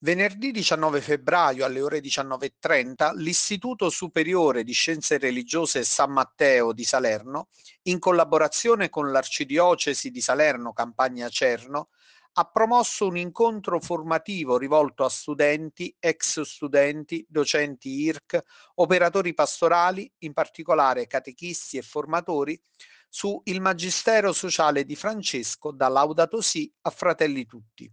Venerdì 19 febbraio alle ore 19.30 l'Istituto Superiore di Scienze Religiose San Matteo di Salerno, in collaborazione con l'Arcidiocesi di Salerno Campagna Cerno, ha promosso un incontro formativo rivolto a studenti, ex studenti, docenti IRC, operatori pastorali, in particolare catechisti e formatori, su Il Magistero Sociale di Francesco da Laudato Si a Fratelli Tutti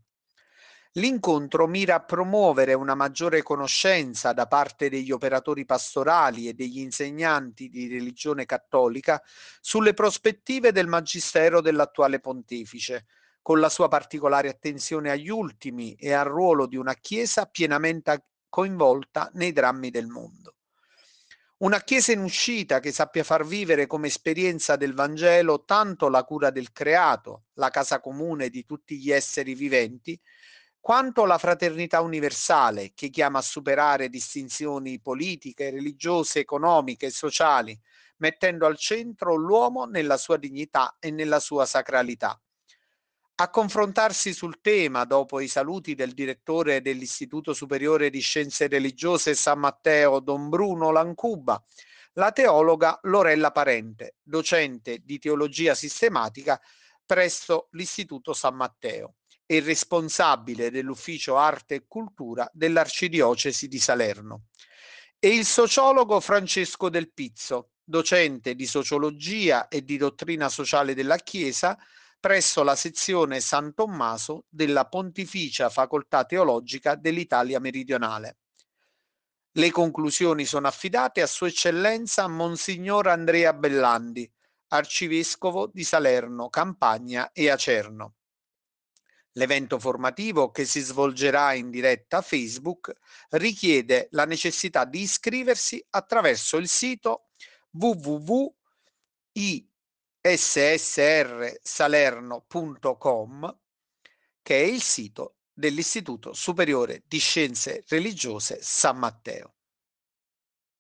L'incontro mira a promuovere una maggiore conoscenza da parte degli operatori pastorali e degli insegnanti di religione cattolica sulle prospettive del magistero dell'attuale pontefice, con la sua particolare attenzione agli ultimi e al ruolo di una Chiesa pienamente coinvolta nei drammi del mondo. Una Chiesa in uscita che sappia far vivere come esperienza del Vangelo tanto la cura del creato, la casa comune di tutti gli esseri viventi, quanto la fraternità universale che chiama a superare distinzioni politiche, religiose, economiche e sociali, mettendo al centro l'uomo nella sua dignità e nella sua sacralità. A confrontarsi sul tema, dopo i saluti del direttore dell'Istituto Superiore di Scienze Religiose San Matteo Don Bruno Lancuba, la teologa Lorella Parente, docente di teologia sistematica presso l'Istituto San Matteo e responsabile dell'ufficio Arte e Cultura dell'Arcidiocesi di Salerno, e il sociologo Francesco Del Pizzo, docente di sociologia e di dottrina sociale della Chiesa presso la sezione San Tommaso della Pontificia Facoltà Teologica dell'Italia Meridionale. Le conclusioni sono affidate a Sua Eccellenza Monsignor Andrea Bellandi, arcivescovo di Salerno, Campagna e Acerno. L'evento formativo, che si svolgerà in diretta Facebook, richiede la necessità di iscriversi attraverso il sito www.issrsalerno.com, che è il sito dell'Istituto Superiore di Scienze Religiose San Matteo.